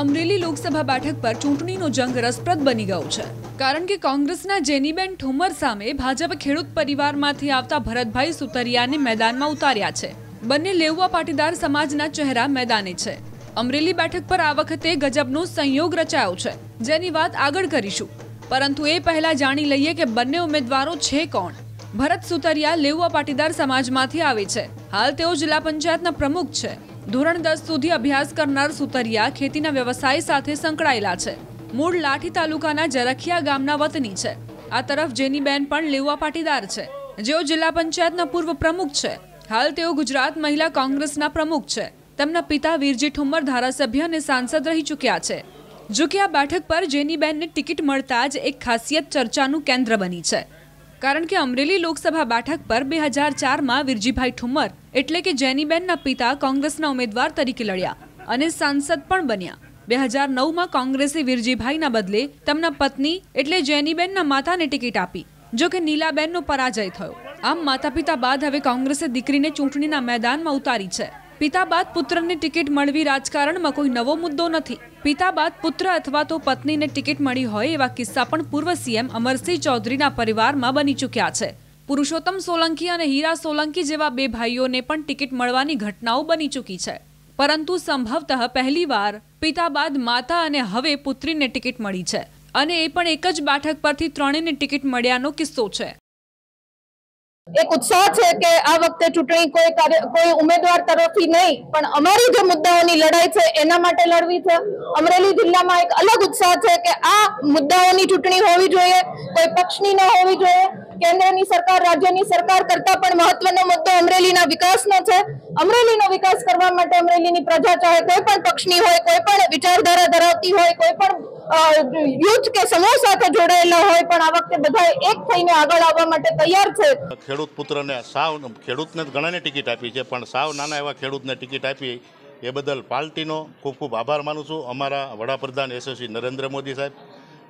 અમરેલી લોકસભા બેઠક પર ચૂંટણીનો જંગ રસપ્રદ બની ગયો છે કારણ કે કોંગ્રેસના જેનીબેન ઠુમર સામે ભાજપ ખેડૂત પરિવારમાંથી આવતા ભરતભાઈ સુતરિયાને મેદાનમાં ઉતાર્યા છે બંને લેવવા પાટીદાર સમાજના ચહેરા મેદાને છે અમરેલી બેઠક પર આ વખતે ગજબનો સંયોગ રચાયો છે જેની વાત આગળ કરીશું પરંતુ એ પહેલા જાણી લઈએ કે બંને ઉમેદવારો છે કોણ ભરત સુતરિયા લેવવા પાટીદાર સમાજમાંથી આવે છે હાલ તેઓ જિલ્લા પંચાયતના પ્રમુખ છે ધોરણ દસ સુધી અભ્યાસ કરનાર સુતરિયા ખેતીના વ્યવસાય સાથે સંકળાયેલા છે મૂળ લાઠી તાલુકાના જરખિયા ગામના વતની છે આ તરફ જેનીબેન પણ લેવા પાટીદાર છે જેઓ જિલ્લા પંચાયતના પૂર્વ પ્રમુખ છે હાલ તેઓ ગુજરાત મહિલા કોંગ્રેસના પ્રમુખ છે તેમના પિતા વીરજી ઠુમ્મર ધારાસભ્ય અને સાંસદ રહી ચૂક્યા છે જોકે આ બેઠક પર જેનીબેનને ટિકિટ મળતા જ એક ખાસિયત ચર્ચાનું કેન્દ્ર બની છે કારણ કે અમરેલી લોકસભા બેઠક પર બે હજાર ચારમાં વિરજીભાઈ ઠુમર એટલે કે જેનીબેનના પિતા કોંગ્રેસના ઉમેદવાર તરીકે લડ્યા અને સાંસદ પણ બન્યા બે હજાર નવમાં કોંગ્રેસે વિરજીભાઈના બદલે તેમના પત્ની એટલે જેનીબેનના માતાને ટિકિટ આપી જો કે નીલાબેનનો પરાજય થયો આમ માતા પિતા બાદ હવે કોંગ્રેસે દીકરીને ચૂંટણીના મેદાનમાં ઉતારી છે પિતા બાદ પુત્રને ટિકિટ મળવી રાજકારણમાં કોઈ નવો મુદ્દો નથી પિતા બાદ પુત્ર અથવા તો પત્નીને ટિકિટ મળી હોય એવા કિસ્સા પણ પૂર્વ સીએમ અમરસિંહ ચૌધરીના પરિવારમાં બની ચૂક્યા છે પુરુષોત્તમ સોલંકી અને હીરા સોલંકી જેવા બે ભાઈઓને પણ ટિકિટ મળવાની ઘટનાઓ બની ચૂકી છે પરંતુ સંભવતઃ પહેલીવાર પિતા બાદ માતા અને હવે પુત્રીને ટિકિટ મળી છે અને એ પણ એક જ બેઠક પરથી ત્રણેયને ટિકિટ મળ્યાનો કિસ્સો છે એક ઉત્સાહ છે કે આ વખતે ચૂંટણી કોઈ કોઈ ઉમેદવાર તરફથી નહીં પણ અમારી જે મુદ્દાઓની લડાઈ છે એના માટે લડવી છે અમરેલી જિલ્લામાં એક અલગ ઉત્સાહ છે કે આ મુદ્દાઓની ચૂંટણી હોવી જોઈએ કોઈ પક્ષની ન હોવી જોઈએ કેન્દ્રની સરકાર રાજ્યની સરકાર કરતા પણ મહત્વનો મુદ્દો અમરેલીના વિકાસનો છે અમરેલીનો વિકાસ કરવા માટે અમરેલીની પ્રજા ચાહે કોઈ પણ પક્ષની હોય કોઈ પણ વિચારધારા ધરાવતી હોય કોઈ પણ યુથ કે સમૂહ સાથે જોડાયેલા હોય પણ આ વખતે બધા એક થઈને આગળ આવવા માટે તૈયાર છે ખેડૂત પુત્રને સાવ ખેડૂતને ઘણાને ટિકિટ આપી છે પણ સાવ નાના એવા ખેડૂતને ટિકિટ આપી એ બદલ પાર્ટીનો ખૂબ ખૂબ આભાર માનું છું અમારા વડાપ્રધાન યશસ્વી નરેન્દ્ર મોદી સાહેબ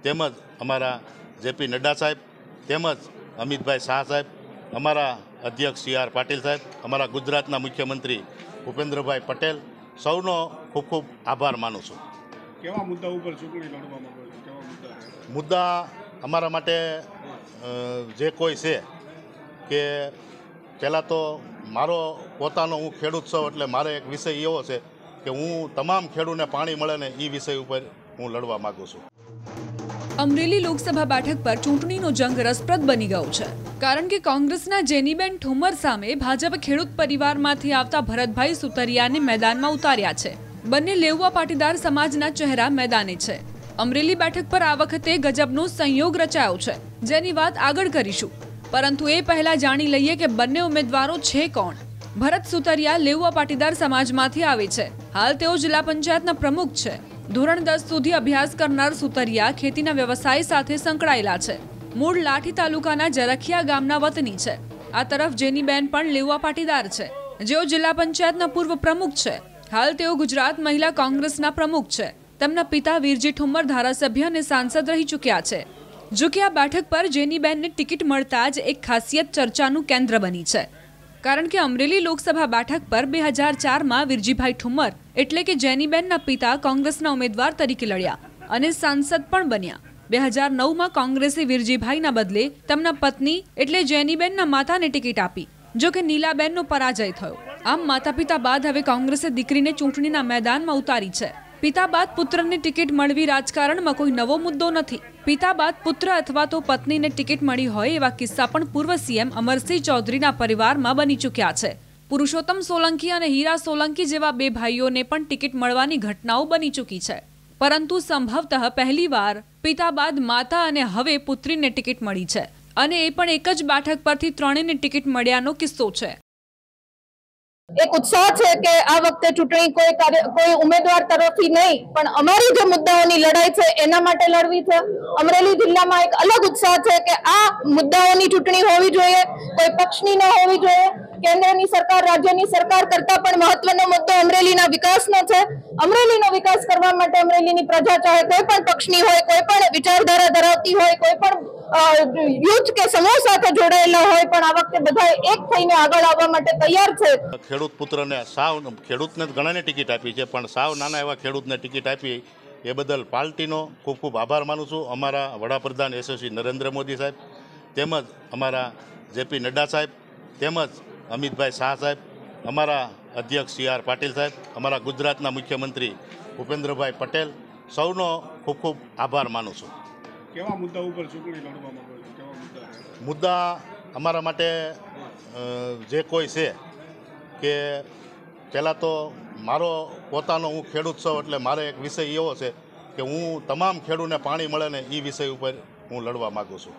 તેમજ અમારા જેપી નડ્ડા સાહેબ તેમજ અમિતભાઈ શાહ સાહેબ અમારા અધ્યક્ષ સી આર પાટીલ સાહેબ અમારા ગુજરાતના મુખ્યમંત્રી ભૂપેન્દ્રભાઈ પટેલ સૌનો ખૂબ ખૂબ આભાર માનું છું કેવા મુદ્દા ઉપર ચૂંટણી લડવા માંગો મુદ્દા અમારા માટે જે કોઈ છે કે પહેલાં તો મારો પોતાનો હું ખેડૂત છું એટલે મારે એક વિષય એવો છે કે હું તમામ ખેડૂતને પાણી મળે ને એ વિષય ઉપર હું લડવા માગું છું અમરેલી લોકસભા બેઠક પર ચૂંટણીનો જંગ રસપ્રદ બની ગયો છે કારણ કે કોંગ્રેસના જેનીબેન ઠુમર સામે ભાજપ ખેડૂત પરિવારમાંથી આવતા ભરતભાઈ સુતરિયાને મેદાનમાં ઉતાર્યા છે બંને લેઉવા પાટીદાર સમાજના ચહેરા મેદાને છે અમરેલી બેઠક પર આ વખતે ગજબનો સંયોગ રચાયો છે જેની વાત આગળ કરીશું પરંતુ એ પહેલા જાણી લઈએ કે બંને ઉમેદવારો છે કોણ ભરત સુતરિયા લેઉવા પાટીદાર સમાજમાંથી આવે છે હાલ તેઓ જિલ્લા પંચાયતના પ્રમુખ છે ધોરણ દસ સુધી અભ્યાસ કરનાર સુતરિયા ખેતીના વ્યવસાય સાથે સંકળાયેલા છે મૂળ લાઠી તાલુકાના જરખિયા ગામના વતની છે આ તરફ જેની બેન પણ લેઉવા પાટીદાર છે જેઓ જિલ્લા પંચાયતના પૂર્વ પ્રમુખ છે હાલ તેઓ ગુજરાત મહિલા કોંગ્રેસના પ્રમુખ છે તેમના પિતા વીરજી ઠુમ્મર ધારાસભ્ય અને સાંસદ રહી ચૂક્યા છે જોકે આ બેઠક પર જેનીબેનને ટિકિટ મળતા જ એક ખાસિયત ચર્ચાનું કેન્દ્ર બની છે કારણ કે અમરેલી લોકસભા બેઠક પર બે હજાર ચારમાં વિરજીભાઈ ઠુમર એટલે કે જેનીબેનના પિતા કોંગ્રેસના ઉમેદવાર તરીકે લડ્યા અને સાંસદ પણ બન્યા બે હજાર નવમાં કોંગ્રેસે વિરજીભાઈના બદલે તેમના પત્ની એટલે જેનીબેનના માતાને ટિકિટ આપી જોકે નીલાબેનનો પરાજય થયો આમ માતા પિતા બાદ હવે કોંગ્રેસે દીકરીને ચૂંટણીના મેદાનમાં ઉતારી છે પિતા બાદ પુત્રની ટિકિટ મળવી રાજકારણમાં કોઈ નવો મુદ્દો નથી પિતા બાદ પુત્ર અથવા તો પત્નીને ટિકિટ મળી હોય એવા કિસ્સા પણ પૂર્વ સીએમ અમરસિંહ ચૌધરીના પરિવારમાં બની ચૂક્યા છે પુરુષોત્તમ સોલંકી અને હીરા સોલંકી જેવા બે ભાઈઓને પણ ટિકિટ મળવાની ઘટનાઓ બની ચૂકી છે પરંતુ સંભવતઃ પહેલીવાર પિતા બાદ માતા અને હવે પુત્રીને ટિકિટ મળી છે અને એ પણ એક જ બેઠક પરથી ત્રણેયને ટિકિટ મળ્યાનો કિસ્સો છે એક ઉત્સાહ છે કે આ વખતે ચૂંટણી કોઈ કોઈ ઉમેદવાર તરફથી નહીં પણ અમારી જે મુદ્દાઓની લડાઈ છે એના માટે લડવી છે અમરેલી જિલ્લામાં એક અલગ ઉત્સાહ છે કે આ મુદ્દાઓની ચૂંટણી હોવી જોઈએ કોઈ પક્ષની ન હોવી જોઈએ કેન્દ્રની સરકાર રાજ્યની સરકાર કરતા પણ મહત્વનો મુદ્દો અમરેલીના વિકાસનો છે અમરેલીનો વિકાસ કરવા માટે અમરેલીની પ્રજા ચાહે કોઈ પણ પક્ષની હોય કોઈ પણ વિચારધારા ધરાવતી હોય કોઈ પણ યુથ કે સમૂહ સાથે જોડાયેલા હોય પણ આ વખતે બધા એક થઈને આગળ આવવા માટે તૈયાર છે ખેડૂત પુત્રને સાવ ખેડૂતને ઘણાને ટિકિટ આપી છે પણ સાવ નાના એવા ખેડૂતને ટિકિટ આપી એ બદલ પાર્ટીનો ખૂબ ખૂબ આભાર માનું છું અમારા વડાપ્રધાન યશસ્વી નરેન્દ્ર મોદી સાહેબ તેમજ અમારા જેપી નડ્ડા સાહેબ તેમજ અમિતભાઈ શાહ સાહેબ અમારા અધ્યક્ષ સી આર પાટીલ સાહેબ અમારા ગુજરાતના મુખ્યમંત્રી ભૂપેન્દ્રભાઈ પટેલ સૌનો ખૂબ ખૂબ આભાર માનું છું કેવા મુદ્દા ઉપર ચૂંટણી લડવા માંગો મુદ્દા અમારા માટે જે કોઈ છે કે પહેલાં તો મારો પોતાનો હું ખેડૂત્સવ એટલે મારે એક વિષય એવો છે કે હું તમામ ખેડૂને પાણી મળે ને એ વિષય ઉપર હું લડવા માગું છું